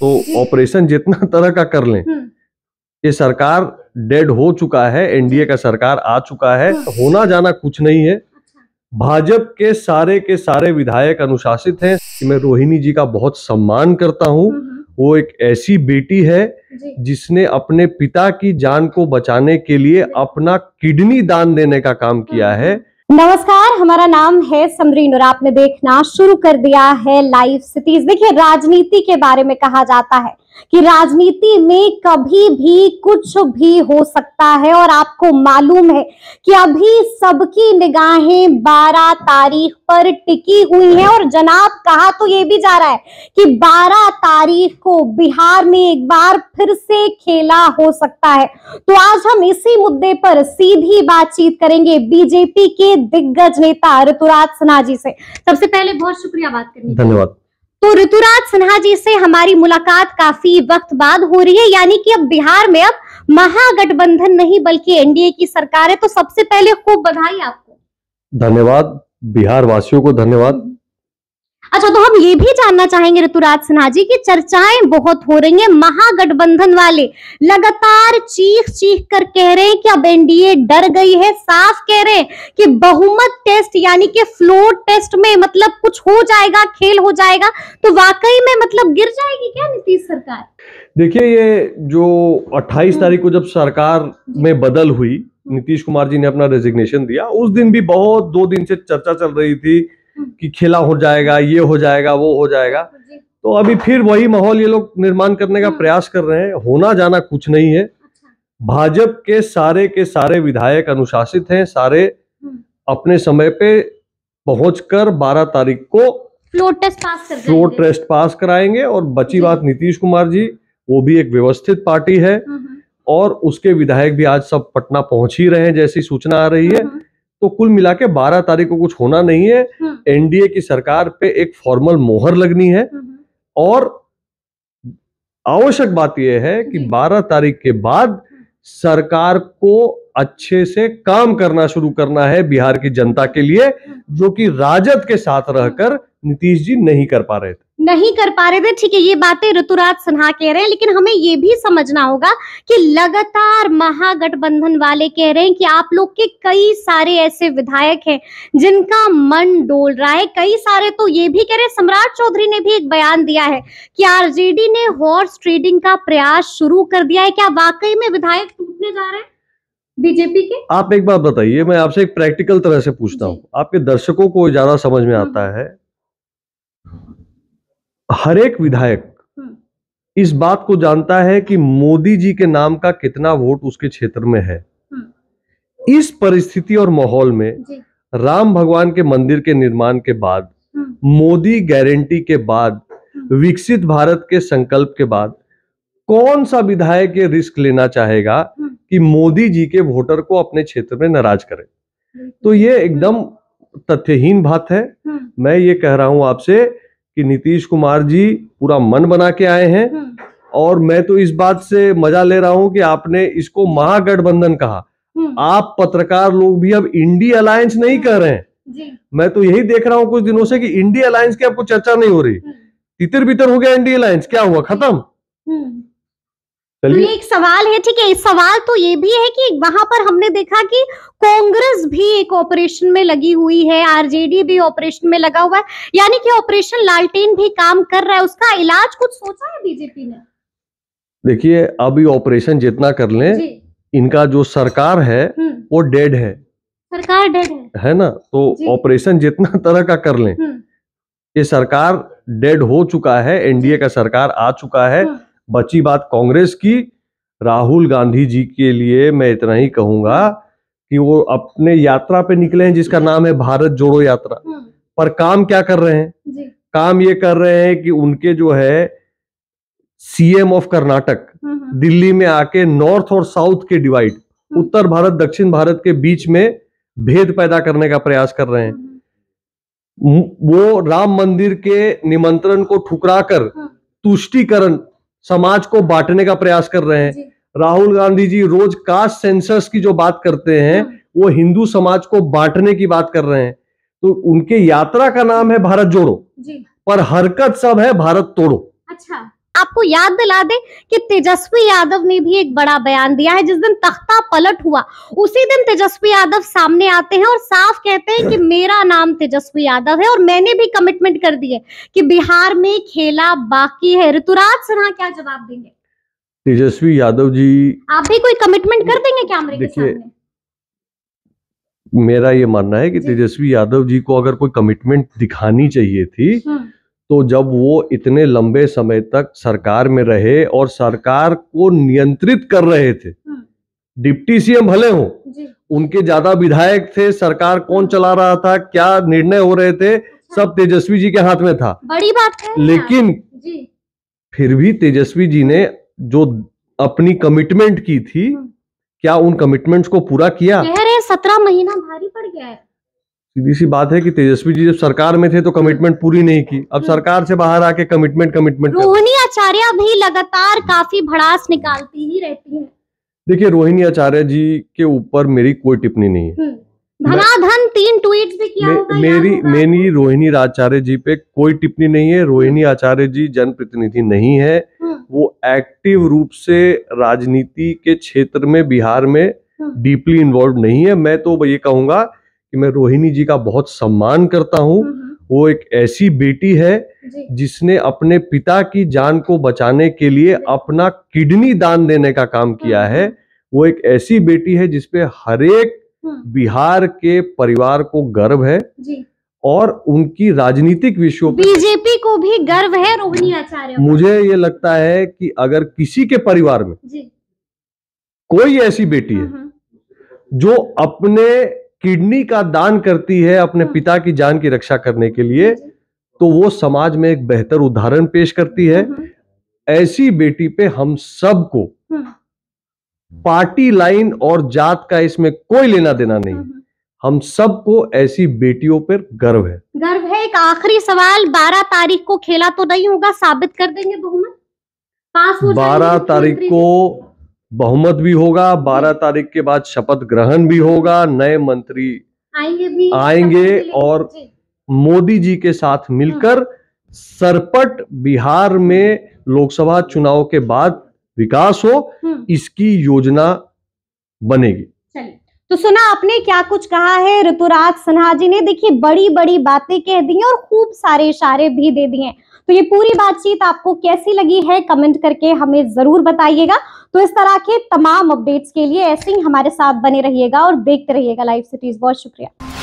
तो ऑपरेशन जितना तरह का कर लें हम्म। ये सरकार डेड हो चुका है एनडीए का सरकार आ चुका है हम्म। होना जाना कुछ नहीं है अच्छा। भाजपा के सारे के सारे विधायक अनुशासित हैं कि मैं रोहिणी जी का बहुत सम्मान करता हूं हम्म, वो एक ऐसी बेटी है जिसने अपने पिता की जान को बचाने के लिए अपना किडनी दान देने का काम किया है नमस्कार हमारा नाम है समरीन और आपने देखना शुरू कर दिया है लाइव सिटीज देखिए राजनीति के बारे में कहा जाता है कि राजनीति में कभी भी कुछ भी हो सकता है और आपको मालूम है कि अभी सबकी निगाहें 12 तारीख पर टिकी हुई हैं और जनाब कहा तो ये भी जा रहा है कि 12 तारीख को बिहार में एक बार फिर से खेला हो सकता है तो आज हम इसी मुद्दे पर सीधी बातचीत करेंगे बीजेपी के दिग्गज नेता ऋतुराज सिन्हा जी से सबसे पहले बहुत शुक्रिया बात करने धन्यवाद तो ऋतुराज सिन्हा जी से हमारी मुलाकात काफी वक्त बाद हो रही है यानी कि अब बिहार में अब महागठबंधन नहीं बल्कि एनडीए की सरकार है तो सबसे पहले खूब बधाई आपको धन्यवाद बिहार वासियों को धन्यवाद अच्छा तो हम ये भी जानना चाहेंगे ऋतुराज सिन्हा जी की चर्चाएं बहुत हो रही हैं महागठबंधन वाले लगातार चीख चीख कर कह रहे हैं कि अब एनडीए डर गई है साफ कह रहे हैं कि बहुमत टेस्ट यानी कि फ्लोर टेस्ट में मतलब कुछ हो जाएगा खेल हो जाएगा तो वाकई में मतलब गिर जाएगी क्या नीतीश सरकार देखिए ये जो 28 हम्म। तारीख को जब सरकार में बदल हुई नीतीश कुमार जी ने अपना रेजिग्नेशन दिया उस दिन भी बहुत दो दिन से चर्चा चल रही थी कि खेला हो जाएगा ये हो जाएगा वो हो जाएगा तो अभी फिर वही माहौल ये लोग निर्माण करने का हाँ। प्रयास कर रहे हैं होना जाना कुछ नहीं है अच्छा। भाजपा के सारे के सारे विधायक अनुशासित हैं सारे हम्म। अपने समय पे पहुंचकर 12 तारीख को फ्लोर टेस्ट पास कर फ्लोर टेस्ट पास कराएंगे और बची बात नीतीश कुमार जी वो भी एक व्यवस्थित पार्टी है हम्म, हम्म। और उसके विधायक भी आज सब पटना पहुंच ही रहे हैं जैसी सूचना आ रही है तो कुल मिला के बारह तारीख को कुछ होना नहीं है हम्म। एनडीए की सरकार पे एक फॉर्मल मोहर लगनी है हम्म। और आवश्यक बात यह है कि 12 तारीख के बाद हम्म। सरकार को अच्छे से काम करना शुरू करना है बिहार की जनता के लिए जो कि राजद के साथ रहकर नीतीश जी नहीं कर पा रहे थे नहीं कर पा रहे थे ठीक है ये बातें ऋतुराज सिन्हा कह रहे हैं लेकिन हमें ये भी समझना होगा कि लगातार महागठबंधन वाले कह रहे हैं कि आप लोग के कई सारे ऐसे विधायक हैं जिनका मन डोल रहा है कई सारे तो ये भी कह रहे सम्राट चौधरी ने भी एक बयान दिया है कि आरजेडी ने हॉर्स ट्रेडिंग का प्रयास शुरू कर दिया है क्या वाकई में विधायक टूटने जा रहे हैं बीजेपी के आप एक बात बताइए मैं आपसे एक प्रैक्टिकल तरह से पूछता हूँ आपके दर्शकों को ज्यादा समझ में आता हाँ। है हर एक विधायक हम्म। इस बात को जानता है कि मोदी जी के नाम का कितना वोट उसके क्षेत्र में है हम्म। इस परिस्थिति और माहौल में राम भगवान के मंदिर के निर्माण के बाद हम्म। मोदी गारंटी के बाद विकसित भारत के संकल्प के बाद कौन सा विधायक ये रिस्क लेना चाहेगा कि मोदी जी के वोटर को अपने क्षेत्र में नाराज करे तो ये एकदम तथ्यहीन बात है मैं ये कह रहा हूं आपसे कि नीतीश कुमार जी पूरा मन बना के आए हैं हम्म। और मैं तो इस बात से मजा ले रहा हूं कि आपने इसको महागठबंधन कहा हम्म। आप पत्रकार लोग भी अब इंडी अलायंस नहीं कर रहे हैं जी। मैं तो यही देख रहा हूं कुछ दिनों से कि इंडी अलायंस की आपको चर्चा नहीं हो रही हम्म। तितर बितर हो गया इंडी अलायंस क्या हुआ खत्म तो ये एक सवाल है ठीक है सवाल तो ये भी है कि वहां पर हमने देखा कि कांग्रेस भी एक ऑपरेशन में लगी हुई है आरजेडी भी ऑपरेशन में लगा हुआ है यानी कि ऑपरेशन लालटेन भी काम कर रहा है उसका इलाज कुछ सोचा है बीजेपी ने देखिए अभी ऑपरेशन जितना कर लें इनका जो सरकार है हम्म। वो डेड है सरकार डेड है है ना तो ऑपरेशन जितना तरह का कर लें हम्म। ये सरकार डेड हो चुका है एनडीए का सरकार आ चुका है हम्म। बची बात कांग्रेस की राहुल गांधी जी के लिए मैं इतना ही कहूंगा कि वो अपने यात्रा पे निकले हैं जिसका नाम है भारत जोड़ो यात्रा हम्म। पर काम क्या कर रहे हैं काम ये कर रहे हैं कि उनके जो है सीएम ऑफ कर्नाटक दिल्ली में आके नॉर्थ और साउथ के डिवाइड हम्म। उत्तर भारत दक्षिण भारत के बीच में भेद पैदा करने का प्रयास कर रहे हैं हम्म, वो राम मंदिर के निमंत्रण को ठुकरा कर तुष्टिकरण समाज को बांटने का प्रयास कर रहे हैं राहुल गांधी जी रोज कास्ट सेंसस की जो बात करते हैं हाँ। वो हिंदू समाज को बांटने की बात कर रहे हैं तो उनके यात्रा का नाम है भारत जोड़ो पर हरकत सब है भारत तोड़ो अच्छा आपको याद दिला दे कि तेजस्वी यादव ने भी एक बड़ा बयान दिया है जिस दिन तख्ता पलट हुआ उसी दिन तेजस्वी यादव सामने आते हैं और साफ कहते हैं कि मेरा नाम तेजस्वी यादव है और मैंने भी कमिटमेंट कर दी है कि बिहार में खेला बाकी है ऋतुराज सिन्हा क्या जवाब देंगे तेजस्वी यादव जी आप भी कोई कमिटमेंट कर देंगे क्या के सामने मेरा ये मानना है कि तेजस्वी यादव जी को अगर कोई कमिटमेंट दिखानी चाहिए थी हम्म। तो जब वो इतने लंबे समय तक सरकार में रहे और सरकार को नियंत्रित कर रहे थे हाँ। डिप्टी सीएम भले हो उनके ज्यादा विधायक थे सरकार कौन हाँ। चला रहा था क्या निर्णय हो रहे थे अच्छा। सब तेजस्वी जी के हाथ में था बड़ी बात है लेकिन फिर भी तेजस्वी जी ने जो अपनी कमिटमेंट की थी हाँ। क्या उन कमिटमेंट्स को पूरा किया सत्रह महीना भारी पड़ गया है सीधी सी बात है कि तेजस्वी जी जब सरकार में थे तो कमिटमेंट पूरी नहीं की अब हम्म। सरकार से बाहर आके कमिटमेंट कमिटमेंट रोहिणी आचार्य भी लगातार काफी भड़ास निकालती ही रहती है देखिए रोहिणी आचार्य जी के ऊपर मेरी कोई टिप्पणी नहीं है हम्म। धनाधन तीन ट्वीट भी किया मे, मेरी मेरी रोहिणी आचार्य जी पे कोई टिप्पणी नहीं है रोहिणी हम्म। आचार्य जी जनप्रतिनिधि नहीं है वो एक्टिव रूप से राजनीति के क्षेत्र में बिहार में डीपली इन्वॉल्व नहीं है मैं तो ये कहूंगा कि मैं रोहिणी जी का बहुत सम्मान करता हूँ हम्म, हम्म। वो एक ऐसी बेटी है जिसने अपने पिता की जान को बचाने के लिए हम्म। अपना किडनी दान देने का काम किया है वो एक ऐसी बेटी है जिसपे हरेक बिहार के परिवार को गर्व है और उनकी राजनीतिक विषयों पर बीजेपी को भी गर्व है रोहिणी आचार्य मुझे ये लगता है कि अगर किसी के परिवार में कोई ऐसी बेटी है जो अपने किडनी का दान करती है अपने हाँ। पिता की जान की रक्षा करने के लिए तो वो समाज में एक बेहतर उदाहरण पेश करती है हाँ, हाँ। ऐसी बेटी पे हम सबको पार्टी लाइन और जात का इसमें कोई लेना देना नहीं हम सबको ऐसी बेटियों पर गर्व है गर्व है एक आखिरी सवाल बारह तारीख को खेला तो नहीं होगा साबित कर देंगे बहुमत बारह तारीख को बहुमत भी होगा बारह तारीख के बाद शपथ ग्रहण भी होगा नए मंत्री आएंगे भी आएंगे और मोदी जी के साथ हाँ। मिलकर सरपट बिहार में लोकसभा चुनाव के बाद विकास हो हाँ। इसकी योजना बनेगी तो सुना आपने क्या कुछ कहा है ऋतुराज सिन्हा जी ने देखिए बड़ी बड़ी बातें कह दी और खूब सारे इशारे भी दे दिए तो ये पूरी बातचीत आपको कैसी लगी है कमेंट करके हमें जरूर बताइएगा तो इस तरह के तमाम अपडेट्स के लिए ऐसे ही हमारे साथ बने रहिएगा और देखते रहिएगा लाइव सिटीज बहुत शुक्रिया